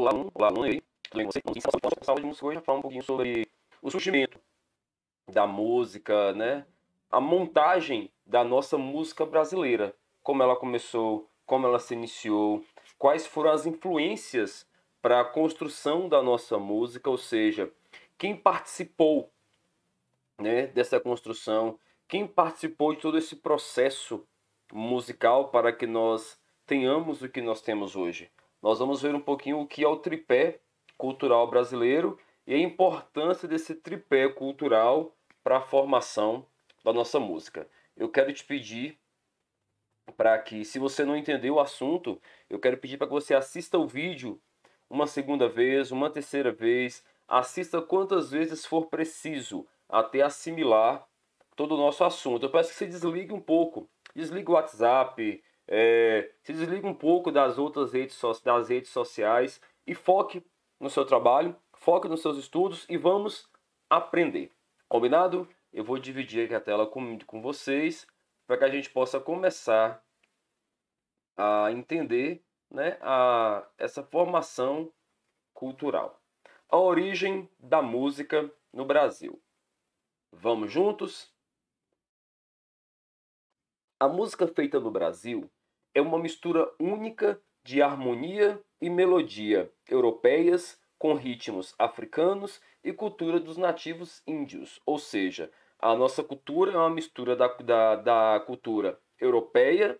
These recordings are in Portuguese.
lá aluno, o aluno aí, também você, então, em sala de música hoje, falar um pouquinho sobre o surgimento da música, né? A montagem da nossa música brasileira, como ela começou, como ela se iniciou, quais foram as influências para a construção da nossa música, ou seja, quem participou né, dessa construção, quem participou de todo esse processo musical para que nós tenhamos o que nós temos hoje nós vamos ver um pouquinho o que é o tripé cultural brasileiro e a importância desse tripé cultural para a formação da nossa música. Eu quero te pedir para que, se você não entendeu o assunto, eu quero pedir para que você assista o vídeo uma segunda vez, uma terceira vez, assista quantas vezes for preciso até assimilar todo o nosso assunto. Eu peço que você desligue um pouco, desligue o WhatsApp, é, se desligue um pouco das outras redes, das redes sociais e foque no seu trabalho, foque nos seus estudos e vamos aprender. Combinado? Eu vou dividir aqui a tela com, com vocês para que a gente possa começar a entender né, a, essa formação cultural. A origem da música no Brasil. Vamos juntos? A música feita no Brasil é uma mistura única de harmonia e melodia europeias com ritmos africanos e cultura dos nativos índios, ou seja, a nossa cultura é uma mistura da, da, da cultura europeia,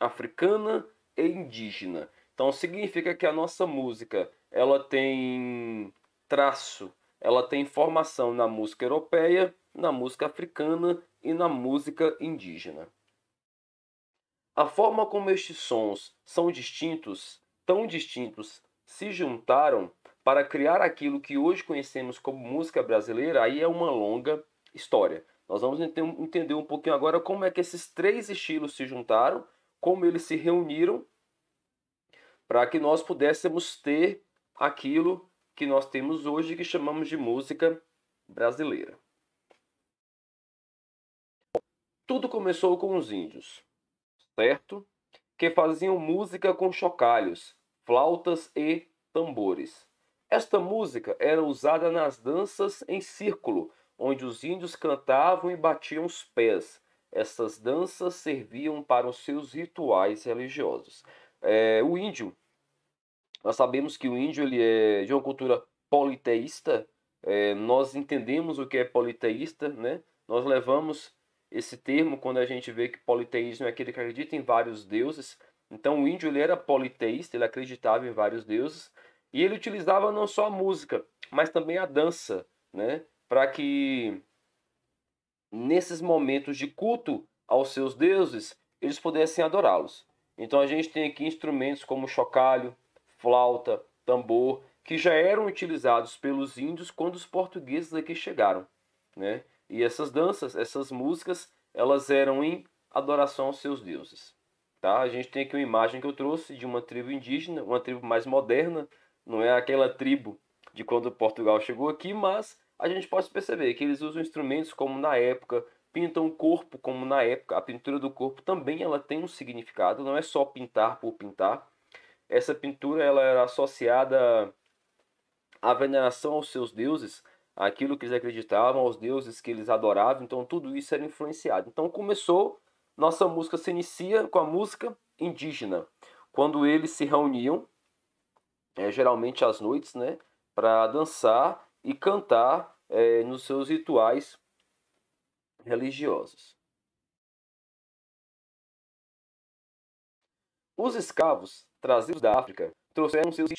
africana e indígena. Então significa que a nossa música ela tem traço, ela tem formação na música europeia, na música africana e na música indígena. A forma como estes sons são distintos, tão distintos, se juntaram para criar aquilo que hoje conhecemos como música brasileira, aí é uma longa história. Nós vamos entender um pouquinho agora como é que esses três estilos se juntaram, como eles se reuniram, para que nós pudéssemos ter aquilo que nós temos hoje que chamamos de música brasileira. Tudo começou com os índios certo? Que faziam música com chocalhos, flautas e tambores. Esta música era usada nas danças em círculo, onde os índios cantavam e batiam os pés. Essas danças serviam para os seus rituais religiosos. É, o índio, nós sabemos que o índio ele é de uma cultura politeísta. É, nós entendemos o que é politeísta, né? Nós levamos esse termo, quando a gente vê que politeísmo é aquele que acredita em vários deuses, então o índio ele era politeísta, ele acreditava em vários deuses, e ele utilizava não só a música, mas também a dança, né? Para que nesses momentos de culto aos seus deuses, eles pudessem adorá-los. Então a gente tem aqui instrumentos como chocalho, flauta, tambor, que já eram utilizados pelos índios quando os portugueses aqui chegaram, né? E essas danças, essas músicas, elas eram em adoração aos seus deuses. Tá? A gente tem aqui uma imagem que eu trouxe de uma tribo indígena, uma tribo mais moderna, não é aquela tribo de quando Portugal chegou aqui, mas a gente pode perceber que eles usam instrumentos como na época, pintam o corpo como na época. A pintura do corpo também ela tem um significado, não é só pintar por pintar. Essa pintura ela era associada à veneração aos seus deuses, aquilo que eles acreditavam, aos deuses que eles adoravam, então tudo isso era influenciado. Então começou, nossa música se inicia com a música indígena. Quando eles se reuniam, é, geralmente às noites, né, para dançar e cantar é, nos seus rituais religiosos. Os escravos trazidos da África trouxeram seus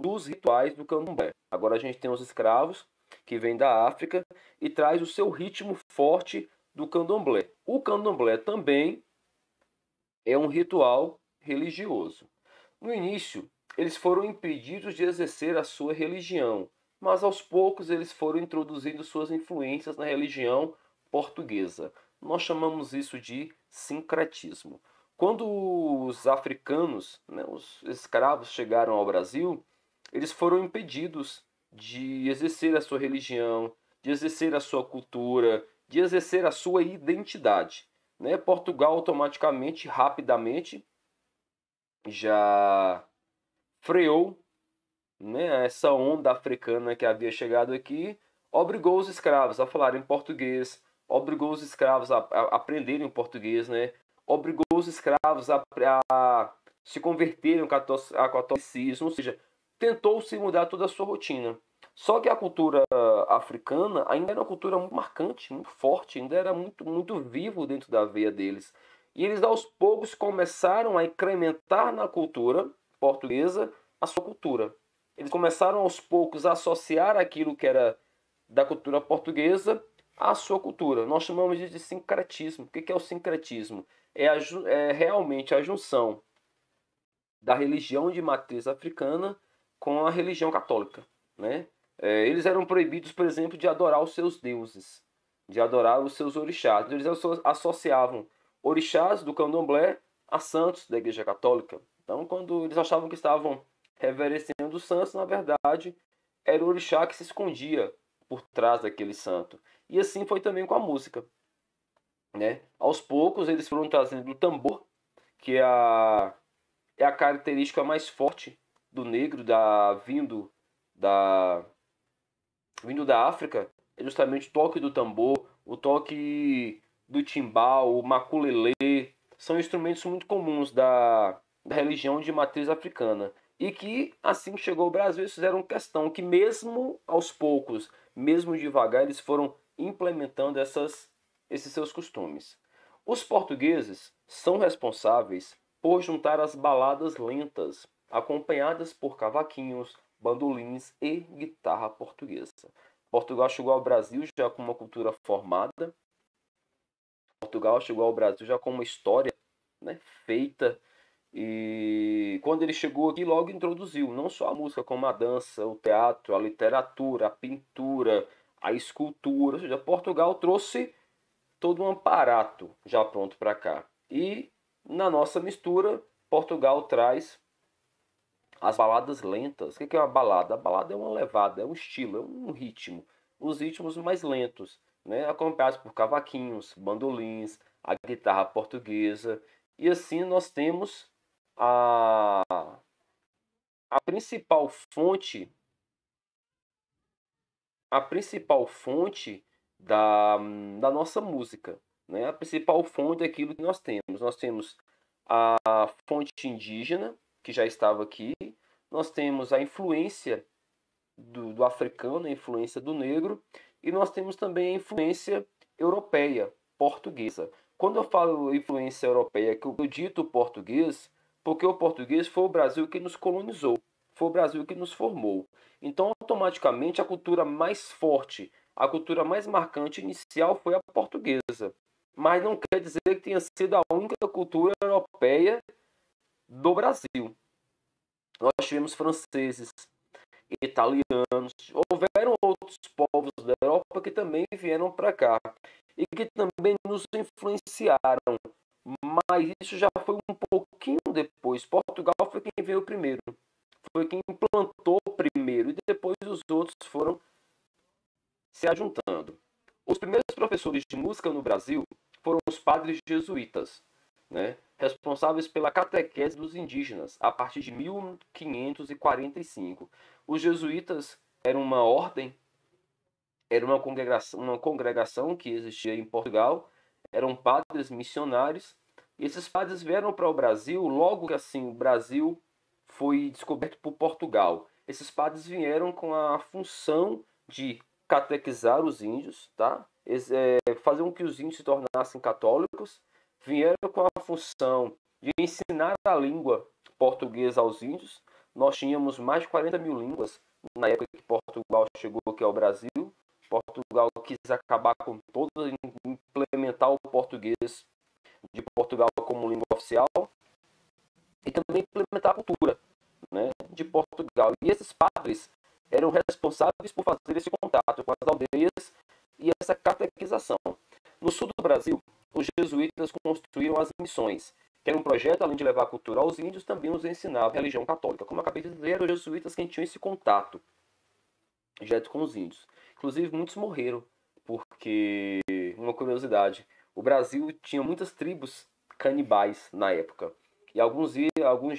dos rituais do candomblé. Agora a gente tem os escravos que vem da África e traz o seu ritmo forte do candomblé. O candomblé também é um ritual religioso. No início, eles foram impedidos de exercer a sua religião, mas aos poucos eles foram introduzindo suas influências na religião portuguesa. Nós chamamos isso de sincretismo. Quando os africanos, né, os escravos, chegaram ao Brasil, eles foram impedidos de exercer a sua religião, de exercer a sua cultura, de exercer a sua identidade. Né? Portugal automaticamente, rapidamente, já freou né, essa onda africana que havia chegado aqui, obrigou os escravos a falarem português, obrigou os escravos a, a aprenderem português, né? obrigou os escravos a, a se converterem ao catolicismo, ou seja, tentou-se mudar toda a sua rotina. Só que a cultura africana ainda era uma cultura muito marcante, muito forte, ainda era muito, muito vivo dentro da veia deles. E eles aos poucos começaram a incrementar na cultura portuguesa a sua cultura. Eles começaram aos poucos a associar aquilo que era da cultura portuguesa à sua cultura. Nós chamamos de sincretismo. O que é o sincretismo? É, a, é realmente a junção da religião de matriz africana com a religião católica. Né? É, eles eram proibidos, por exemplo, de adorar os seus deuses, de adorar os seus orixás. Eles associavam orixás do candomblé a santos da Igreja Católica. Então, quando eles achavam que estavam reverenciando os santos, na verdade, era o orixá que se escondia por trás daquele santo. E assim foi também com a música. Né? Aos poucos, eles foram trazendo o tambor, que é a, é a característica mais forte do negro da vindo da vindo da África é justamente o toque do tambor, o toque do timbal, o maculele são instrumentos muito comuns da, da religião de matriz africana e que assim que chegou ao Brasil eles fizeram questão que mesmo aos poucos, mesmo devagar, eles foram implementando essas, esses seus costumes. Os portugueses são responsáveis por juntar as baladas lentas acompanhadas por cavaquinhos, bandolins e guitarra portuguesa. Portugal chegou ao Brasil já com uma cultura formada. Portugal chegou ao Brasil já com uma história né, feita. E quando ele chegou aqui, logo introduziu não só a música, como a dança, o teatro, a literatura, a pintura, a escultura. Ou seja, Portugal trouxe todo um aparato já pronto para cá. E na nossa mistura, Portugal traz as baladas lentas. O que é uma balada? A balada é uma levada, é um estilo, é um ritmo. Os ritmos mais lentos, né? acompanhados por cavaquinhos, bandolins, a guitarra portuguesa. E assim nós temos a, a principal fonte a principal fonte da, da nossa música. Né? A principal fonte daquilo é que nós temos. Nós temos a fonte indígena, que já estava aqui, nós temos a influência do, do africano, a influência do negro, e nós temos também a influência europeia, portuguesa. Quando eu falo influência europeia, é que eu dito português, porque o português foi o Brasil que nos colonizou, foi o Brasil que nos formou. Então, automaticamente, a cultura mais forte, a cultura mais marcante inicial foi a portuguesa. Mas não quer dizer que tenha sido a única cultura europeia do Brasil. Nós tivemos franceses, italianos, houveram outros povos da Europa que também vieram para cá e que também nos influenciaram, mas isso já foi um pouquinho depois. Portugal foi quem veio primeiro, foi quem implantou primeiro e depois os outros foram se ajuntando. Os primeiros professores de música no Brasil foram os padres jesuítas né, responsáveis pela catequese dos indígenas a partir de 1545. Os jesuítas eram uma ordem, era uma congregação, uma congregação que existia em Portugal, eram padres missionários. Esses padres vieram para o Brasil logo que assim o Brasil foi descoberto por Portugal. Esses padres vieram com a função de catequizar os índios, tá? Eh, fazer com que os índios se tornassem católicos vieram com a função de ensinar a língua portuguesa aos índios. Nós tínhamos mais de 40 mil línguas na época que Portugal chegou aqui ao Brasil. Portugal quis acabar com todas, implementar o português de Portugal como língua oficial e também implementar a cultura né, de Portugal. E esses padres eram responsáveis por fazer esse contato com as aldeias e essa catequização. No sul do Brasil, os jesuítas construíram as missões, que era um projeto, além de levar a cultura aos índios, também os ensinava a religião católica. Como eu acabei de dizer, eram os jesuítas quem tinham esse contato direto com os índios. Inclusive, muitos morreram, porque, uma curiosidade, o Brasil tinha muitas tribos canibais na época. E alguns, alguns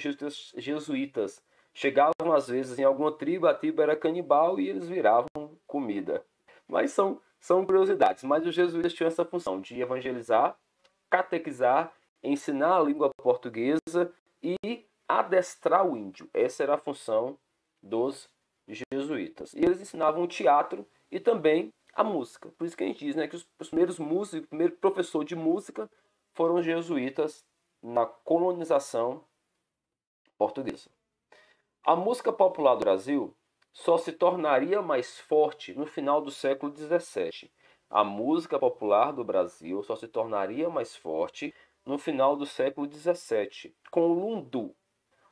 jesuítas chegavam às vezes em alguma tribo, a tribo era canibal e eles viravam comida. Mas são são curiosidades, mas os jesuítas tinham essa função de evangelizar, catequizar, ensinar a língua portuguesa e adestrar o índio. Essa era a função dos jesuítas. E eles ensinavam teatro e também a música. Por isso que a gente diz né, que os primeiros músicos, o primeiro professor de música foram os jesuítas na colonização portuguesa. A música popular do Brasil só se tornaria mais forte no final do século XVII. A música popular do Brasil só se tornaria mais forte no final do século XVII, com o lundu.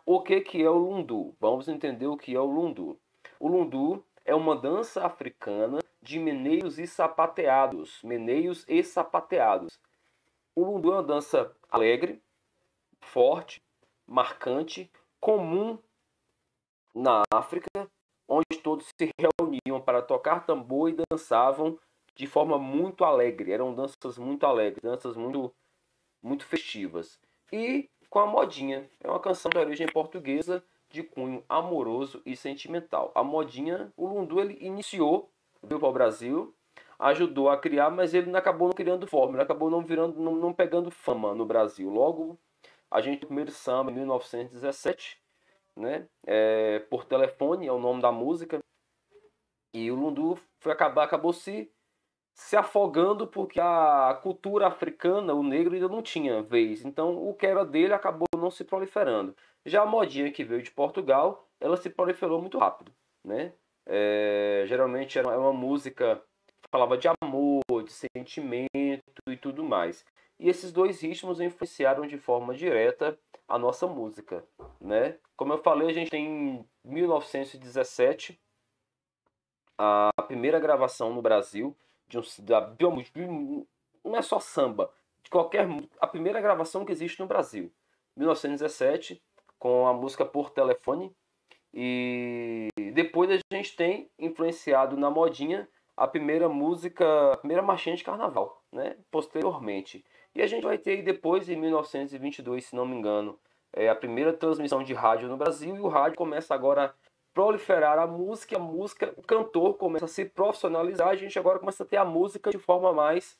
O que, que é o lundu? Vamos entender o que é o lundu. O lundu é uma dança africana de meneios e sapateados. Meneios e sapateados. O lundu é uma dança alegre, forte, marcante, comum na África onde todos se reuniam para tocar tambor e dançavam de forma muito alegre. Eram danças muito alegres, danças muito, muito festivas. E com a modinha, é uma canção de origem portuguesa de cunho amoroso e sentimental. A modinha, o Lundu ele iniciou, veio para o Brasil, ajudou a criar, mas ele não acabou não criando forma, ele acabou não virando, não, não pegando fama no Brasil. Logo, a gente o primeiro samba em 1917 né? É, por telefone é o nome da música. E o Lundu foi acabar, acabou se se afogando porque a cultura africana, o negro ainda não tinha vez. Então o que era dele acabou não se proliferando. Já a modinha que veio de Portugal, ela se proliferou muito rápido, né? É, geralmente era uma música que falava de amor, de sentimento e tudo mais. E esses dois ritmos influenciaram de forma direta a nossa música, né? Como eu falei, a gente tem em 1917 a primeira gravação no Brasil de um da biomúsica, não é só samba, de qualquer a primeira gravação que existe no Brasil, 1917, com a música Por Telefone. E depois a gente tem influenciado na modinha a primeira música, a primeira marchinha de carnaval, né? Posteriormente. E a gente vai ter depois, em 1922, se não me engano, é a primeira transmissão de rádio no Brasil e o rádio começa agora a proliferar a música, a música, o cantor começa a se profissionalizar, a gente agora começa a ter a música de forma mais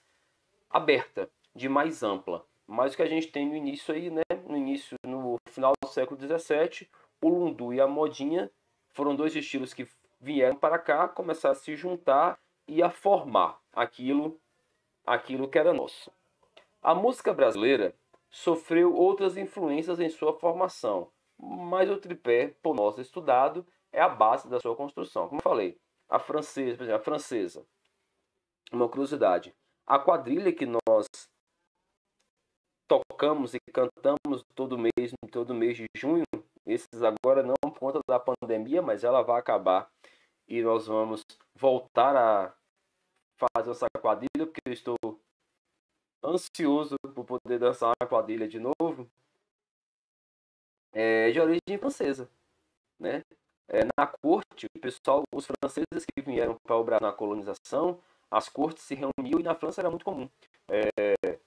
aberta, de mais ampla. Mas o que a gente tem no início aí, né, no início, no final do século XVII, o lundu e a modinha foram dois estilos que vieram para cá, começaram a se juntar e a formar aquilo, aquilo que era nosso. A música brasileira sofreu outras influências em sua formação, mas o tripé por nós estudado é a base da sua construção. Como eu falei, a francesa, por exemplo, a francesa. Uma curiosidade, a quadrilha que nós tocamos e cantamos todo mês, todo mês de junho, esses agora não por conta da pandemia, mas ela vai acabar e nós vamos voltar a fazer essa quadrilha, porque eu estou ansioso por poder dançar uma quadrilha de novo, é de origem francesa, né? É, na corte, o pessoal, os franceses que vieram para o Brasil na colonização, as cortes se reuniam e na França era muito comum é,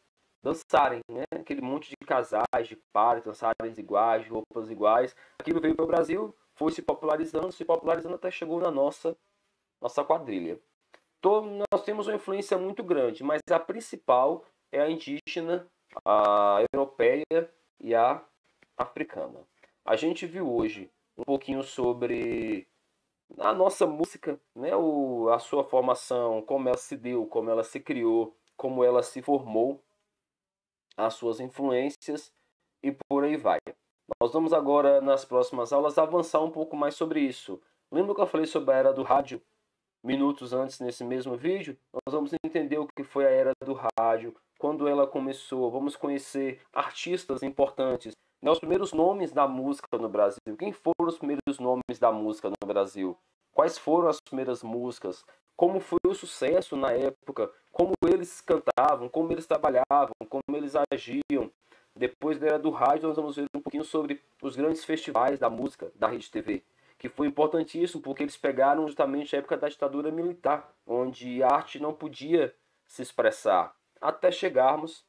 dançarem, né? Aquele monte de casais, de pares, dançarem iguais, roupas iguais. Aquilo veio para o Brasil, foi se popularizando, se popularizando até chegou na nossa nossa quadrilha. Todo, então, nós temos uma influência muito grande, mas a principal é a indígena, a europeia e a africana. A gente viu hoje um pouquinho sobre a nossa música, né? o, a sua formação, como ela se deu, como ela se criou, como ela se formou, as suas influências e por aí vai. Nós vamos agora, nas próximas aulas, avançar um pouco mais sobre isso. Lembra que eu falei sobre a era do rádio minutos antes nesse mesmo vídeo? Nós vamos entender o que foi a era do rádio, quando ela começou, vamos conhecer artistas importantes, né, os primeiros nomes da música no Brasil. Quem foram os primeiros nomes da música no Brasil? Quais foram as primeiras músicas? Como foi o sucesso na época? Como eles cantavam? Como eles trabalhavam? Como eles agiam? Depois da era do rádio, nós vamos ver um pouquinho sobre os grandes festivais da música da Rede TV, que foi importantíssimo porque eles pegaram justamente a época da ditadura militar, onde a arte não podia se expressar até chegarmos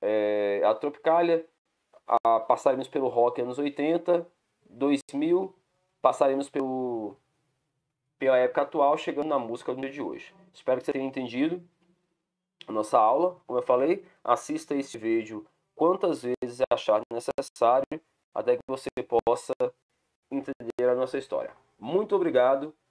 é, eh, à Tropicália, a, passaremos pelo rock anos 80, 2000, passaremos pelo, pela época atual, chegando na música do dia de hoje. Espero que você tenha entendido a nossa aula. Como eu falei, assista esse vídeo quantas vezes achar necessário até que você possa entender a nossa história. Muito obrigado.